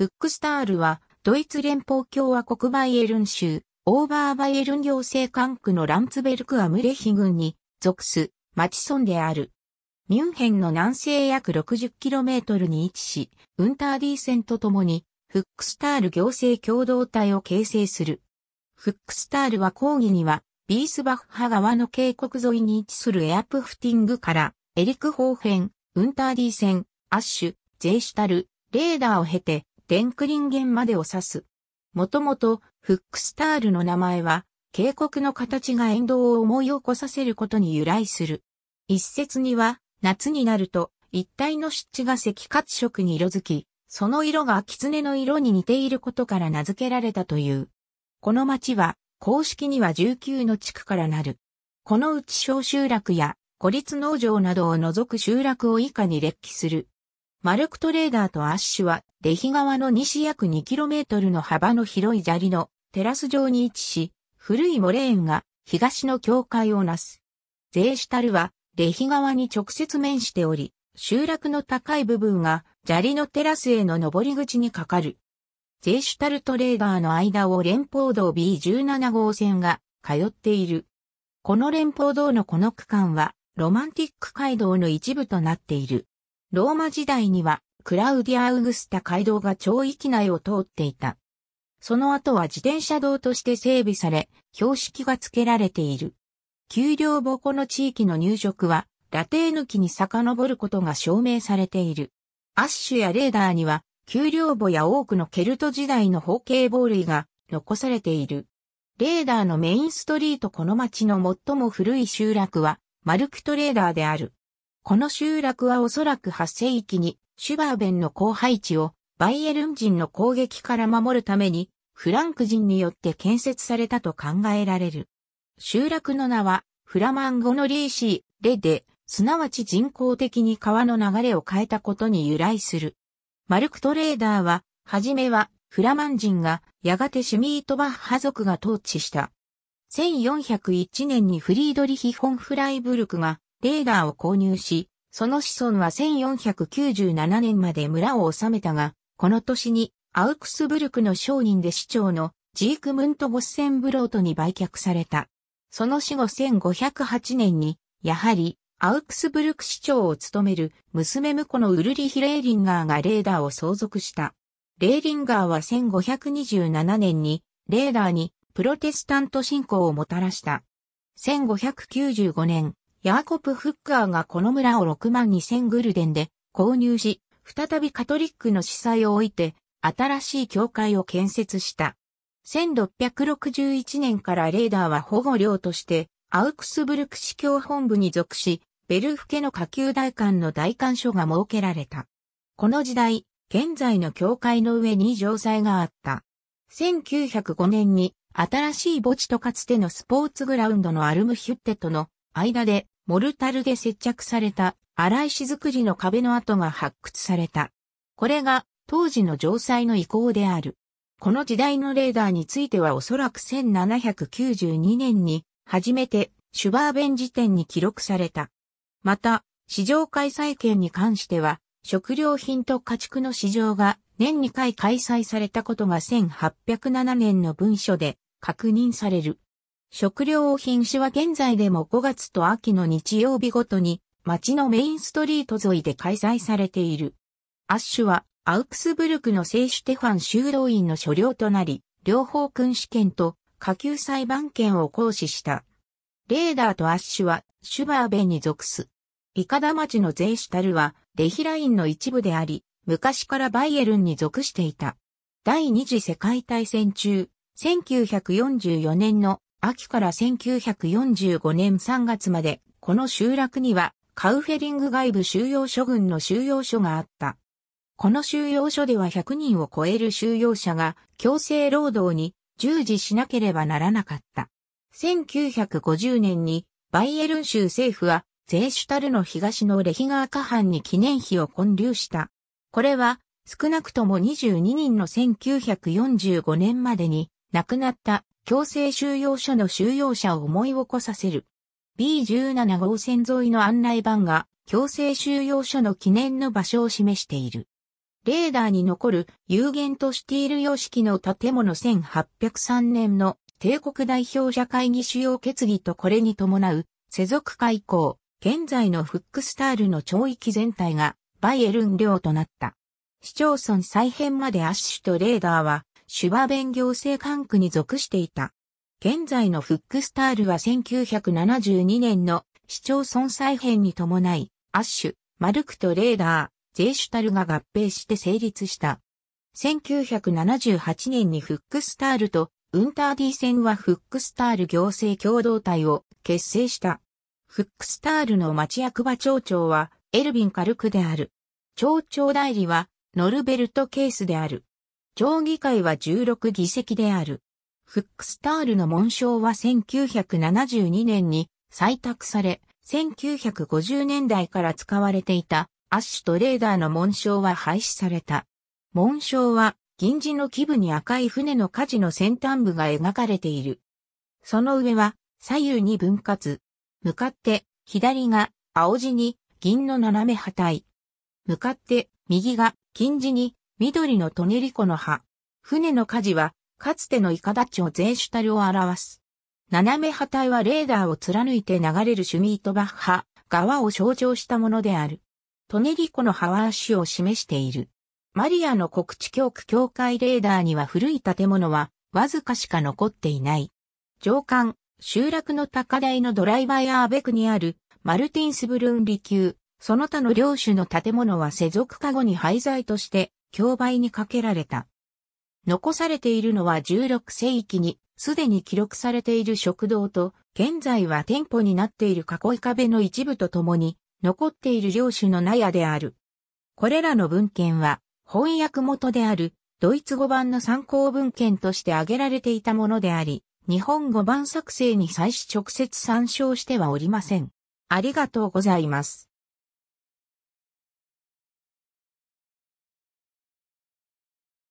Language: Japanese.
フックスタールは、ドイツ連邦共和国バイエルン州、オーバーバイエルン行政管区のランツベルクアムレヒ郡に属す、町村である。ミュンヘンの南西約 60km に位置し、ウンターディーセンとともに、フックスタール行政共同体を形成する。フックスタールは抗議には、ビースバッハ川の渓谷沿いに位置するエアプフティングから、エリクホーフェン、ウンターディーセン、アッシュ、ゼーシュタル、レーダーを経て、デンクリンゲンまでを指す。もともと、フックスタールの名前は、渓谷の形が沿道を思い起こさせることに由来する。一説には、夏になると、一帯の湿地が赤褐色に色づき、その色が狐の色に似ていることから名付けられたという。この町は、公式には19の地区からなる。このうち小集落や、孤立農場などを除く集落を以下に列記する。マルクトレーダーとアッシュは、レヒ川の西約 2km の幅の広い砂利のテラス上に位置し、古いモレーンが東の境界をなす。ゼーシュタルは、レヒ川に直接面しており、集落の高い部分が砂利のテラスへの上り口にかかる。ゼーシュタルトレーダーの間を連邦道 B17 号線が通っている。この連邦道のこの区間はロマンティック街道の一部となっている。ローマ時代にはクラウディア・ウグスタ街道が町域内を通っていた。その後は自転車道として整備され、標識が付けられている。丘陵母湖の地域の入植は、ラテーヌ期に遡ることが証明されている。アッシュやレーダーには、丘陵母や多くのケルト時代の方形棒類が残されている。レーダーのメインストリートこの町の最も古い集落は、マルクトレーダーである。この集落はおそらく8世紀にシュバーベンの後輩地をバイエルン人の攻撃から守るためにフランク人によって建設されたと考えられる。集落の名はフラマン語のリーシー、レで、すなわち人工的に川の流れを変えたことに由来する。マルクトレーダーは、はじめはフラマン人がやがてシュミートバッハ族が統治した。1401年にフリードリヒ・フォン・フライブルクがレーダーを購入し、その子孫は1497年まで村を治めたが、この年にアウクスブルクの商人で市長のジークムント・ゴッセンブロートに売却された。その死後1508年に、やはりアウクスブルク市長を務める娘婿のウルリヒ・レーリンガーがレーダーを相続した。レーリンガーは1527年にレーダーにプロテスタント信仰をもたらした。1595年、ヤーコプ・フッカーがこの村を6万2000グルデンで購入し、再びカトリックの司祭を置いて、新しい教会を建設した。1661年からレーダーは保護領として、アウクスブルク市教本部に属し、ベルフ家の下級大官の大官所が設けられた。この時代、現在の教会の上に城塞があった。1905年に新しい墓地とかつてのスポーツグラウンドのアルムヒュッテとの間でモルタルで接着された荒石造りの壁の跡が発掘された。これが当時の城塞の遺構である。この時代のレーダーについてはおそらく1792年に初めてシュバーベン辞典に記録された。また、市場開催権に関しては、食料品と家畜の市場が年2回開催されたことが1807年の文書で確認される。食料品種は現在でも5月と秋の日曜日ごとに町のメインストリート沿いで開催されている。アッシュはアウクスブルクの聖シュテファン修道院の所領となり、両方君主権と下級裁判権を行使した。レーダーとアッシュはシュバーベンに属す。イカダ町のゼイシュタルはレヒラインの一部であり、昔からバイエルンに属していた。第二次世界大戦中、1944年の秋から1945年3月まで、この集落には、カウフェリング外部収容所群の収容所があった。この収容所では100人を超える収容者が強制労働に従事しなければならなかった。1950年にバイエルン州政府はゼーシュタルの東のレヒガーカ藩に記念碑を建立した。これは少なくとも22人の1945年までに亡くなった強制収容所の収容者を思い起こさせる。B17 号線沿いの案内板が強制収容所の記念の場所を示している。レーダーに残る有限としている様式の建物1803年の帝国代表者会議主要決議とこれに伴う世俗化以降、現在のフックスタールの町域全体がバイエルン領となった。市町村再編までアッシュとレーダーはシュバベン行政管区に属していた。現在のフックスタールは1972年の市町村再編に伴い、アッシュ、マルクとレーダー、ゼーシュタルが合併して成立した。1978年にフックスタールとウンターディ線はフックスタール行政共同体を結成した。フックスタールの町役場町長はエルビン・カルクである。町長代理はノルベルト・ケースである。町議会は16議席である。フックスタールの紋章は1972年に採択され、1950年代から使われていたアッシュとレーダーの紋章は廃止された。紋章は銀字の基部に赤い船の火事の先端部が描かれている。その上は左右に分割。向かって左が青地に銀の斜め破体。向かって右が金地に緑のトネリコの葉。船の舵は、かつてのイカダチ町全主たるを表す。斜め破体はレーダーを貫いて流れるシュミートバッハ、川を象徴したものである。トネリコの葉は足を示している。マリアの国地教区教会レーダーには古い建物は、わずかしか残っていない。上官、集落の高台のドライバーやアーベクにある、マルティンスブルーン離宮、その他の領主の建物は世俗化後に廃材として競売にかけられた。残されているのは16世紀にすでに記録されている食堂と、現在は店舗になっている囲い壁の一部とともに、残っている領主の納屋である。これらの文献は、翻訳元である、ドイツ語版の参考文献として挙げられていたものであり、日本語版作成に際し直接参照してはおりません。ありがとうございます。